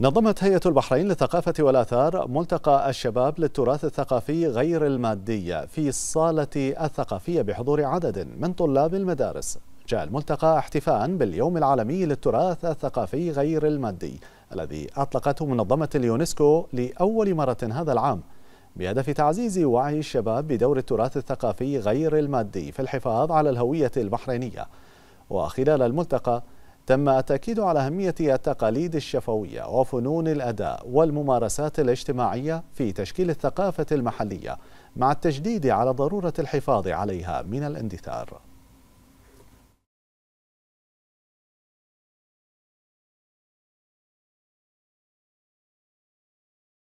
نظمت هيئة البحرين للثقافة والآثار ملتقى الشباب للتراث الثقافي غير المادي في الصالة الثقافية بحضور عدد من طلاب المدارس جاء الملتقى احتفاء باليوم العالمي للتراث الثقافي غير المادي الذي أطلقته منظمة اليونسكو لأول مرة هذا العام بهدف تعزيز وعي الشباب بدور التراث الثقافي غير المادي في الحفاظ على الهوية البحرينية وخلال الملتقى تم التأكيد على أهمية التقاليد الشفوية وفنون الأداء والممارسات الاجتماعية في تشكيل الثقافة المحلية مع التجديد على ضرورة الحفاظ عليها من الاندثار